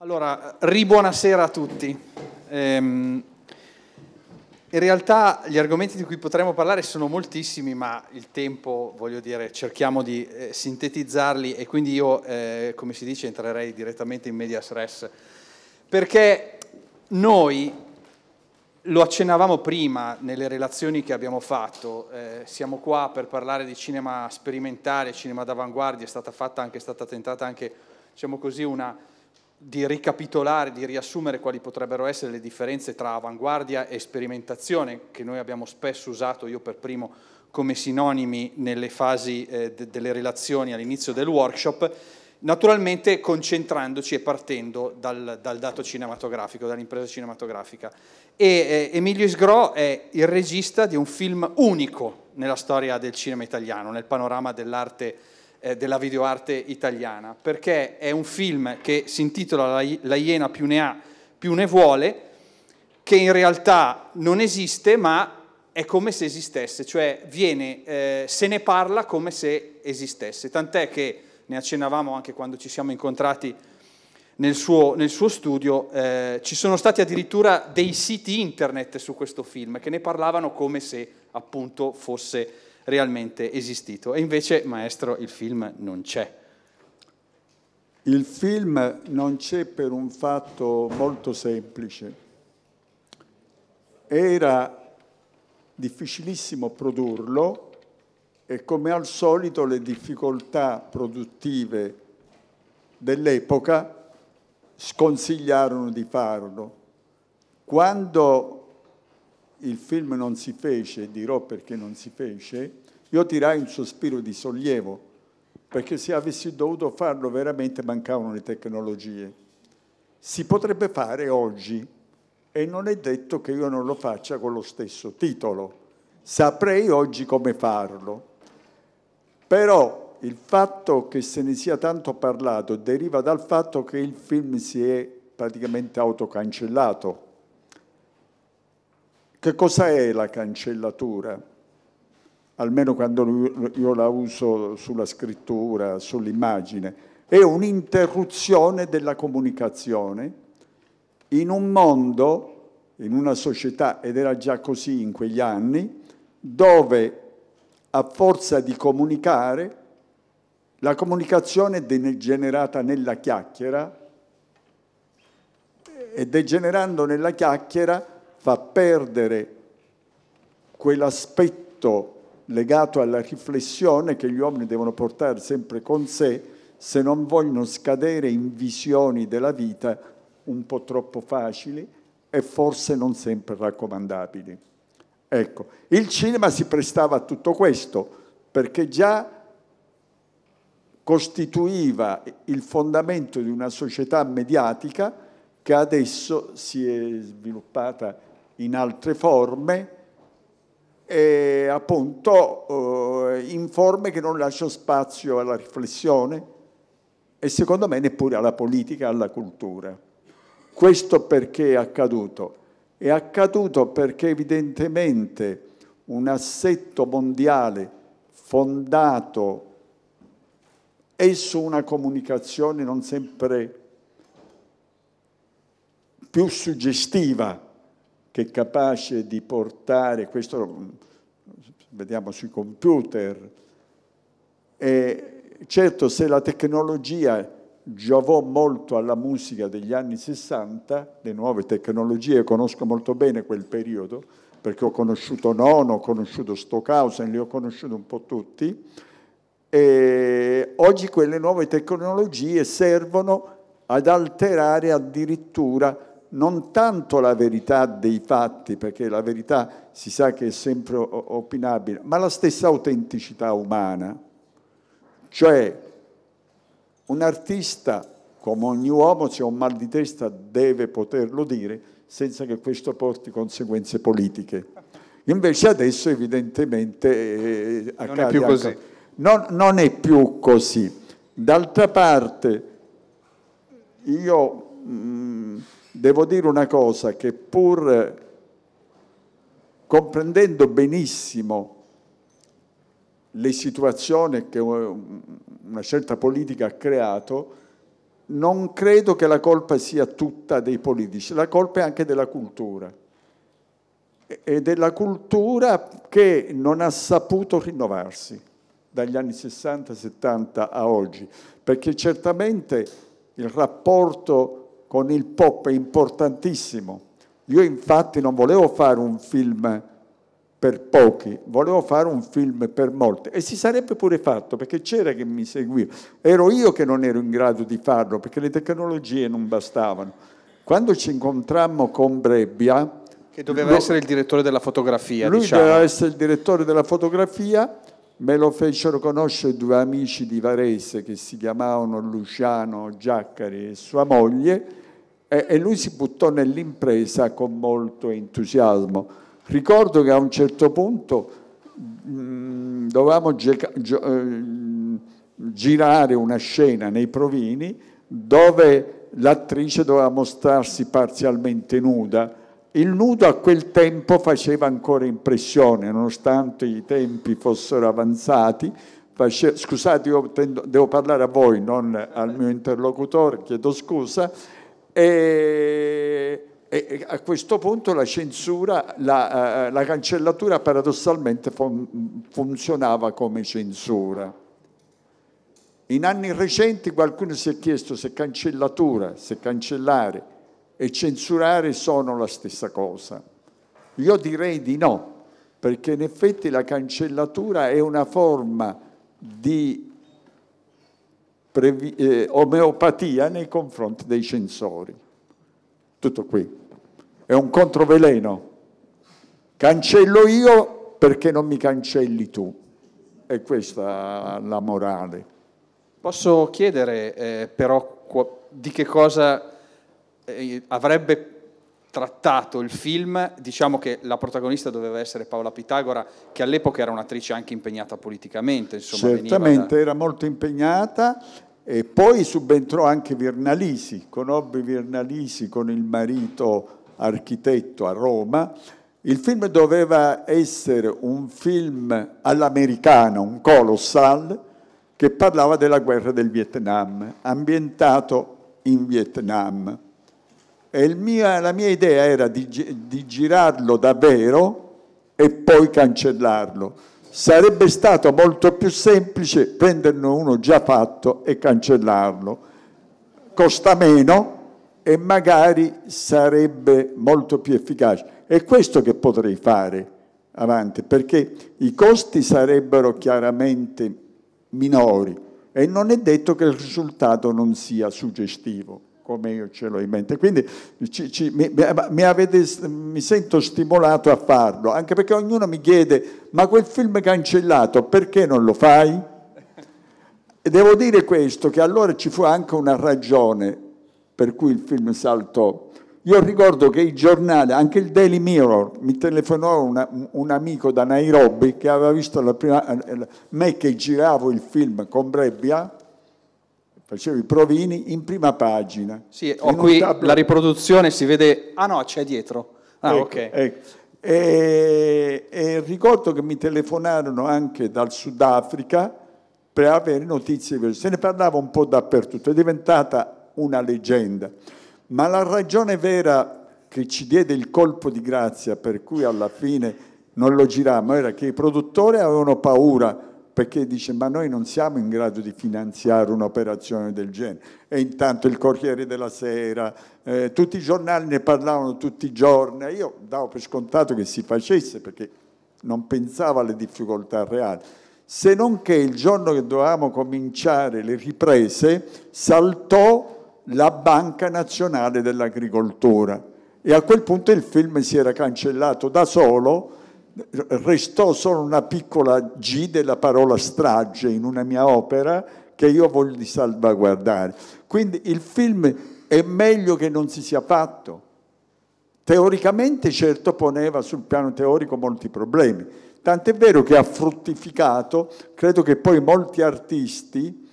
Allora, ribuonasera a tutti. Ehm, in realtà gli argomenti di cui potremmo parlare sono moltissimi, ma il tempo, voglio dire, cerchiamo di eh, sintetizzarli e quindi io, eh, come si dice, entrerei direttamente in medias res. Perché noi, lo accennavamo prima nelle relazioni che abbiamo fatto, eh, siamo qua per parlare di cinema sperimentale, cinema d'avanguardia, è stata fatta anche, è stata tentata anche, diciamo così, una di ricapitolare, di riassumere quali potrebbero essere le differenze tra avanguardia e sperimentazione, che noi abbiamo spesso usato, io per primo, come sinonimi nelle fasi eh, de delle relazioni all'inizio del workshop, naturalmente concentrandoci e partendo dal, dal dato cinematografico, dall'impresa cinematografica. E eh, Emilio Isgro è il regista di un film unico nella storia del cinema italiano, nel panorama dell'arte italiana eh, della videoarte italiana, perché è un film che si intitola La iena più ne ha più ne vuole, che in realtà non esiste, ma è come se esistesse, cioè viene, eh, se ne parla come se esistesse, tant'è che ne accennavamo anche quando ci siamo incontrati nel suo, nel suo studio, eh, ci sono stati addirittura dei siti internet su questo film che ne parlavano come se appunto fosse realmente esistito. E invece, maestro, il film non c'è. Il film non c'è per un fatto molto semplice. Era difficilissimo produrlo e come al solito le difficoltà produttive dell'epoca sconsigliarono di farlo. Quando il film non si fece, dirò perché non si fece, io tirai un sospiro di sollievo, perché se avessi dovuto farlo veramente mancavano le tecnologie. Si potrebbe fare oggi e non è detto che io non lo faccia con lo stesso titolo. Saprei oggi come farlo. Però il fatto che se ne sia tanto parlato deriva dal fatto che il film si è praticamente autocancellato che cosa è la cancellatura? Almeno quando io la uso sulla scrittura, sull'immagine. È un'interruzione della comunicazione in un mondo, in una società, ed era già così in quegli anni, dove a forza di comunicare la comunicazione è degenerata nella chiacchiera e degenerando nella chiacchiera fa perdere quell'aspetto legato alla riflessione che gli uomini devono portare sempre con sé se non vogliono scadere in visioni della vita un po' troppo facili e forse non sempre raccomandabili. Ecco, il cinema si prestava a tutto questo perché già costituiva il fondamento di una società mediatica che adesso si è sviluppata in altre forme, e appunto eh, in forme che non lasciano spazio alla riflessione e secondo me neppure alla politica, alla cultura. Questo perché è accaduto? È accaduto perché evidentemente un assetto mondiale fondato e su una comunicazione non sempre più suggestiva che è capace di portare, questo vediamo sui computer, e certo se la tecnologia giovò molto alla musica degli anni 60, le nuove tecnologie, conosco molto bene quel periodo, perché ho conosciuto Nono, ho conosciuto Stockhausen, li ho conosciuti un po' tutti, e oggi quelle nuove tecnologie servono ad alterare addirittura non tanto la verità dei fatti, perché la verità si sa che è sempre opinabile, ma la stessa autenticità umana. Cioè, un artista, come ogni uomo, se ha un mal di testa deve poterlo dire senza che questo porti conseguenze politiche. Invece adesso evidentemente eh, eh non, è più così. Non, non è più così. D'altra parte, io... Mh, mm, devo dire una cosa che pur comprendendo benissimo le situazioni che una certa politica ha creato, non credo che la colpa sia tutta dei politici, la colpa è anche della cultura e della cultura che non ha saputo rinnovarsi dagli anni 60-70 a oggi, perché certamente il rapporto con il pop è importantissimo. Io infatti non volevo fare un film per pochi, volevo fare un film per molti e si sarebbe pure fatto perché c'era che mi seguiva. Ero io che non ero in grado di farlo perché le tecnologie non bastavano. Quando ci incontrammo con Brebbia... Che doveva lo, essere il direttore della fotografia. Lui diciamo. doveva essere il direttore della fotografia Me lo fecero conoscere due amici di Varese che si chiamavano Luciano Giaccari e sua moglie e, e lui si buttò nell'impresa con molto entusiasmo. Ricordo che a un certo punto mh, mm, dovevamo mm, girare una scena nei provini dove l'attrice doveva mostrarsi parzialmente nuda il nudo a quel tempo faceva ancora impressione, nonostante i tempi fossero avanzati. Face... Scusate, io tendo... devo parlare a voi, non al mio interlocutore, chiedo scusa. E, e a questo punto la censura, la, eh, la cancellatura paradossalmente fun... funzionava come censura. In anni recenti qualcuno si è chiesto se cancellatura, se cancellare e censurare sono la stessa cosa? Io direi di no, perché in effetti la cancellatura è una forma di eh, omeopatia nei confronti dei censori. Tutto qui. È un controveleno. Cancello io perché non mi cancelli tu. È questa la morale. Posso chiedere eh, però di che cosa eh, avrebbe trattato il film, diciamo che la protagonista doveva essere Paola Pitagora, che all'epoca era un'attrice anche impegnata politicamente. Insomma, Certamente, da... era molto impegnata e poi subentrò anche Virnalisi, conobbe Virnalisi con il marito architetto a Roma. Il film doveva essere un film all'americana, un colossal, che parlava della guerra del Vietnam, ambientato in Vietnam e mia, la mia idea era di, di girarlo davvero e poi cancellarlo. Sarebbe stato molto più semplice prenderne uno già fatto e cancellarlo. Costa meno e magari sarebbe molto più efficace. È questo che potrei fare avanti, perché i costi sarebbero chiaramente minori e non è detto che il risultato non sia suggestivo come io ce l'ho in mente. Quindi ci, ci, mi, mi, avete, mi, sento stimolato a farlo, anche perché ognuno mi chiede, ma quel film cancellato, perché non lo fai? E devo dire questo, che allora ci fu anche una ragione per cui il film saltò. Io ricordo che il giornale, anche il Daily Mirror, mi telefonò una, un amico da Nairobi che aveva visto la prima, eh, eh, me che giravo il film con Brebbia, facevo i provini in prima pagina. Sì, ho qui la riproduzione, si vede... Ah no, c'è dietro. Ah, ecco, ok. Ecco. E, e, ricordo che mi telefonarono anche dal Sudafrica per avere notizie Se ne parlava un po' dappertutto, è diventata una leggenda. Ma la ragione vera che ci diede il colpo di grazia per cui alla fine non lo girammo era che i produttori avevano paura perché dice ma noi non siamo in grado di finanziare un'operazione del genere. E intanto il Corriere della Sera, eh, tutti i giornali ne parlavano tutti i giorni, io davo per scontato che si facesse perché non pensavo alle difficoltà reali. Se non che il giorno che dovevamo cominciare le riprese saltò la Banca Nazionale dell'Agricoltura e a quel punto il film si era cancellato da solo restò solo una piccola G della parola strage in una mia opera che io voglio salvaguardare. Quindi il film è meglio che non si sia fatto. Teoricamente certo poneva sul piano teorico molti problemi, tant'è vero che ha fruttificato, credo che poi molti artisti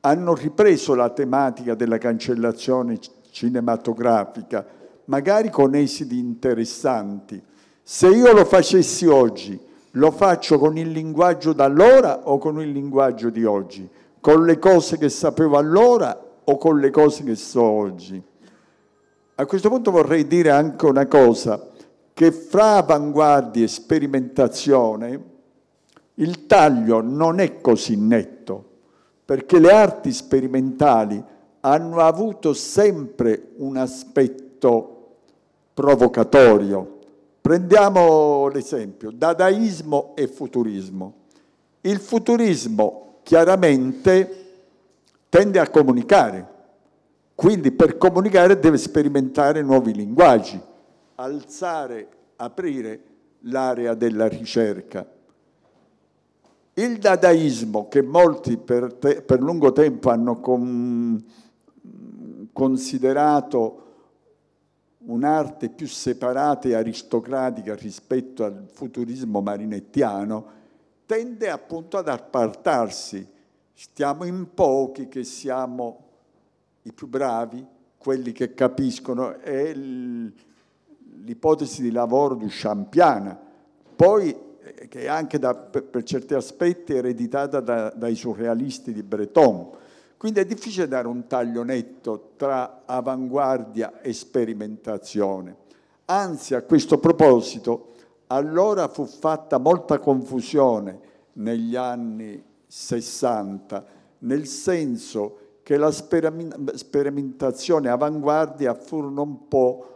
hanno ripreso la tematica della cancellazione cinematografica, magari con esiti interessanti. Se io lo facessi oggi, lo faccio con il linguaggio d'allora o con il linguaggio di oggi? Con le cose che sapevo allora o con le cose che so oggi? A questo punto vorrei dire anche una cosa, che fra avanguardia e sperimentazione il taglio non è così netto, perché le arti sperimentali hanno avuto sempre un aspetto provocatorio, Prendiamo l'esempio, dadaismo e futurismo. Il futurismo chiaramente tende a comunicare, quindi per comunicare deve sperimentare nuovi linguaggi, alzare, aprire l'area della ricerca. Il dadaismo, che molti per, te, per lungo tempo hanno con, considerato un'arte più separata e aristocratica rispetto al futurismo marinettiano, tende appunto ad appartarsi. Stiamo in pochi che siamo i più bravi, quelli che capiscono, è l'ipotesi di lavoro di Champiana, poi eh, che è anche da, per certi aspetti ereditata da, dai surrealisti di Breton quindi è difficile dare un taglio netto tra avanguardia e sperimentazione. Anzi, a questo proposito, allora fu fatta molta confusione negli anni 60, nel senso che la sperimentazione avanguardia furono un po'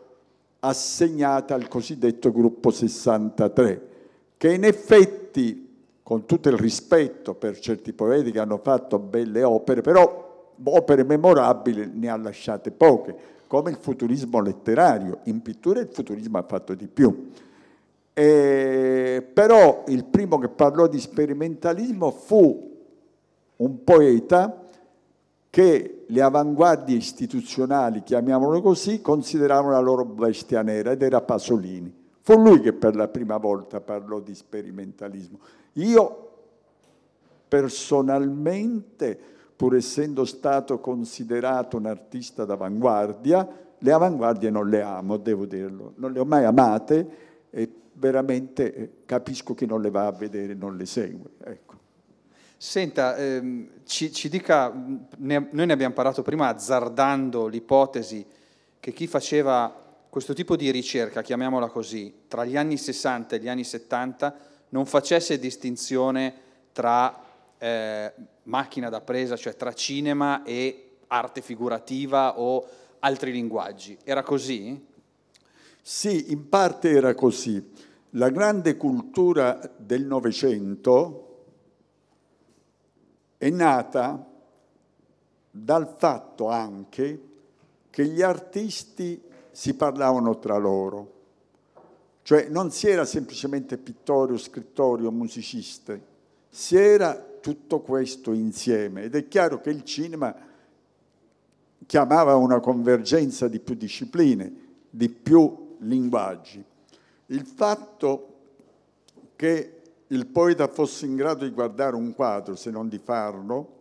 assegnate al cosiddetto gruppo 63, che in effetti con tutto il rispetto per certi poeti che hanno fatto belle opere, però opere memorabili ne ha lasciate poche, come il futurismo letterario. In pittura il futurismo ha fatto di più. E, però il primo che parlò di sperimentalismo fu un poeta che le avanguardie istituzionali, chiamiamolo così, consideravano la loro bestia nera ed era Pasolini. Fu lui che per la prima volta parlò di sperimentalismo. Io personalmente, pur essendo stato considerato un artista d'avanguardia, le avanguardie non le amo, devo dirlo, non le ho mai amate e veramente eh, capisco chi non le va a vedere, non le segue. Ecco. Senta, ehm, ci, ci, dica, mm, ne, noi ne abbiamo parlato prima azzardando l'ipotesi che chi faceva questo tipo di ricerca, chiamiamola così, tra gli anni 60 e gli anni 70 non facesse distinzione tra eh, macchina da presa, cioè tra cinema e arte figurativa o altri linguaggi. Era così? Sì, in parte era così. La grande cultura del Novecento è nata dal fatto anche che gli artisti si parlavano tra loro. Cioè non si era semplicemente pittori o scrittori o musicisti, si era tutto questo insieme ed è chiaro che il cinema chiamava una convergenza di più discipline, di più linguaggi. Il fatto che il poeta fosse in grado di guardare un quadro, se non di farlo,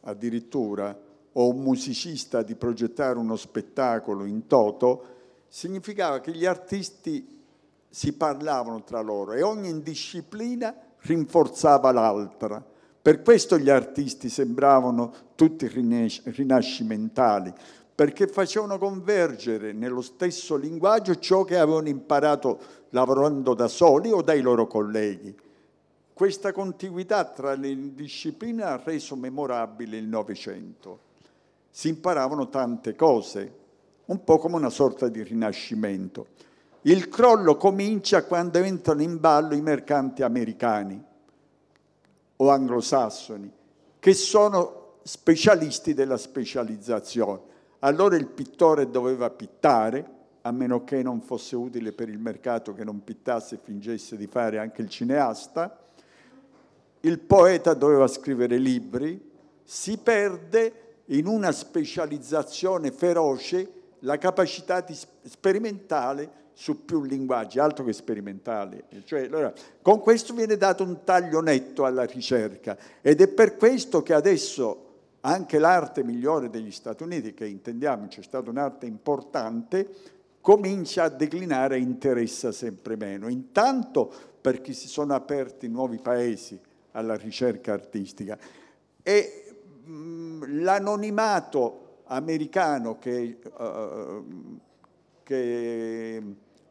addirittura o un musicista di progettare uno spettacolo in toto, significava che gli artisti si parlavano tra loro e ogni disciplina rinforzava l'altra. Per questo gli artisti sembravano tutti rinascimentali, perché facevano convergere nello stesso linguaggio ciò che avevano imparato lavorando da soli o dai loro colleghi. Questa contiguità tra le discipline ha reso memorabile il Novecento si imparavano tante cose, un po' come una sorta di rinascimento. Il crollo comincia quando entrano in ballo i mercanti americani o anglosassoni, che sono specialisti della specializzazione. Allora il pittore doveva pittare, a meno che non fosse utile per il mercato che non pittasse e fingesse di fare anche il cineasta, il poeta doveva scrivere libri, si perde in una specializzazione feroce la capacità sperimentale su più linguaggi, altro che sperimentale. Cioè, allora, con questo viene dato un taglio netto alla ricerca ed è per questo che adesso anche l'arte migliore degli Stati Uniti, che intendiamo c'è stata un'arte importante, comincia a declinare e interessa sempre meno. Intanto perché si sono aperti nuovi paesi alla ricerca artistica. E Mm, l'anonimato americano che, uh, che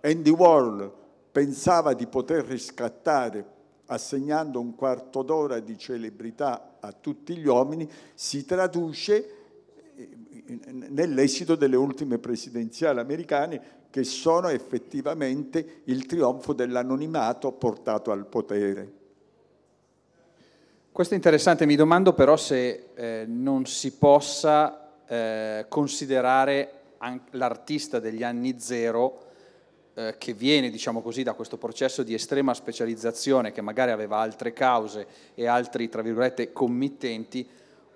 Andy Warhol pensava di poter riscattare assegnando un quarto d'ora di celebrità a tutti gli uomini, si traduce eh, nell'esito delle ultime presidenziali americane che sono effettivamente il trionfo dell'anonimato portato al potere. Questo è interessante, mi domando però se eh, non si possa eh, considerare l'artista degli anni zero eh, che viene, diciamo così, da questo processo di estrema specializzazione che magari aveva altre cause e altri, tra virgolette, committenti,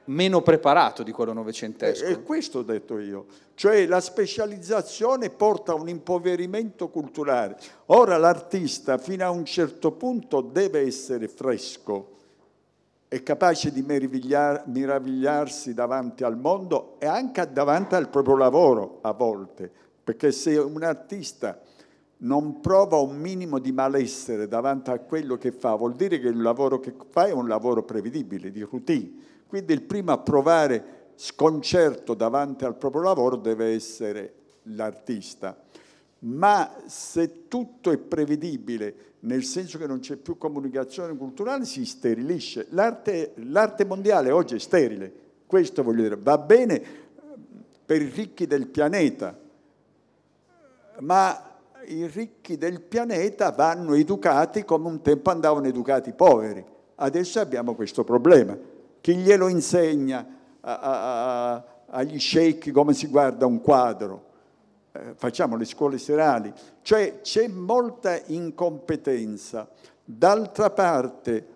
meno preparato di quello novecentesco. E questo ho detto io, cioè la specializzazione porta a un impoverimento culturale. Ora l'artista fino a un certo punto deve essere fresco, è capace di meravigliarsi davanti al mondo e anche davanti al proprio lavoro a volte, perché se un artista non prova un minimo di malessere davanti a quello che fa, vuol dire che il lavoro che fa è un lavoro prevedibile, di routine. Quindi il primo a provare sconcerto davanti al proprio lavoro deve essere l'artista ma se tutto è prevedibile, nel senso che non c'è più comunicazione culturale, si sterilisce. L'arte, l'arte mondiale oggi è sterile, questo voglio dire, va bene eh, per i ricchi del pianeta, ma i ricchi del pianeta vanno educati come un tempo andavano educati i poveri. Adesso abbiamo questo problema. Chi glielo insegna a, a, a, agli sheikh come si guarda un quadro? eh, facciamo le scuole serali, cioè c'è molta incompetenza. D'altra parte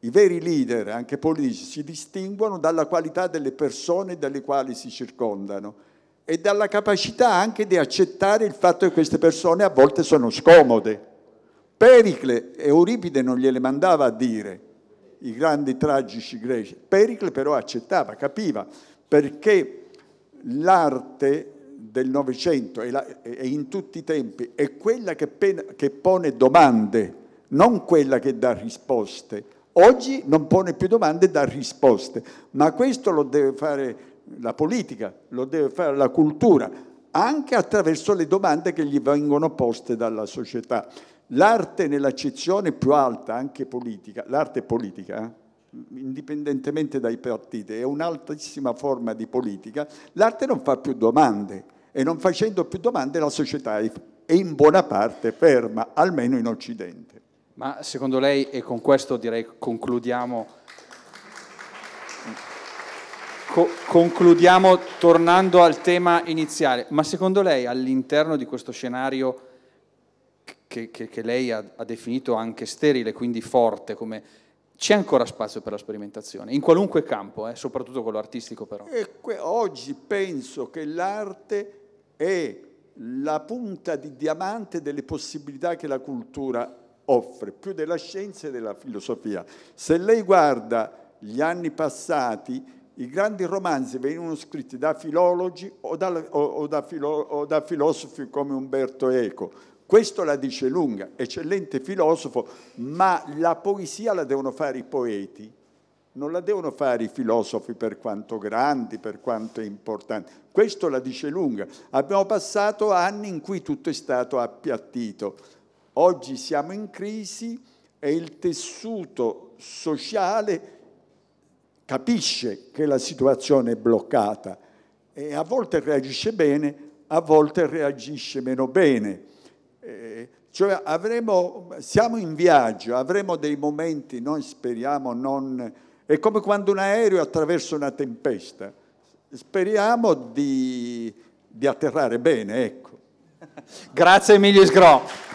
i veri leader, anche politici, si distinguono dalla qualità delle persone dalle quali si circondano e dalla capacità anche di accettare il fatto che queste persone a volte sono scomode. Pericle, Euripide non gliele mandava a dire, i grandi tragici greci, Pericle però accettava, capiva, perché l'arte del Novecento e, in tutti i tempi è quella che, pena, che pone domande, non quella che dà risposte. Oggi non pone più domande e dà risposte, ma questo lo deve fare la politica, lo deve fare la cultura, anche attraverso le domande che gli vengono poste dalla società. L'arte nell'accezione più alta, anche politica, l'arte politica, eh? indipendentemente dai partiti, è un'altissima forma di politica, l'arte non fa più domande e non facendo più domande la società è in buona parte ferma, almeno in Occidente. Ma secondo lei, e con questo direi concludiamo, co concludiamo tornando al tema iniziale, ma secondo lei all'interno di questo scenario che, che, che lei ha, ha definito anche sterile, quindi forte come c'è ancora spazio per la sperimentazione, in qualunque campo, eh, soprattutto quello artistico però. oggi penso che l'arte è la punta di diamante delle possibilità che la cultura offre, più della scienza e della filosofia. Se lei guarda gli anni passati, i grandi romanzi venivano scritti da filologi o da, o, o da, filo, o da filosofi come Umberto Eco questo la dice lunga, eccellente filosofo, ma la poesia la devono fare i poeti, non la devono fare i filosofi per quanto grandi, per quanto importanti. Questo la dice lunga. Abbiamo passato anni in cui tutto è stato appiattito. Oggi siamo in crisi e il tessuto sociale capisce che la situazione è bloccata e a volte reagisce bene, a volte reagisce meno bene. Eh, cioè avremo, siamo in viaggio, avremo dei momenti, noi speriamo non... È come quando un aereo attraversa una tempesta. Speriamo di, di atterrare bene, ecco. Grazie Emilio Sgro.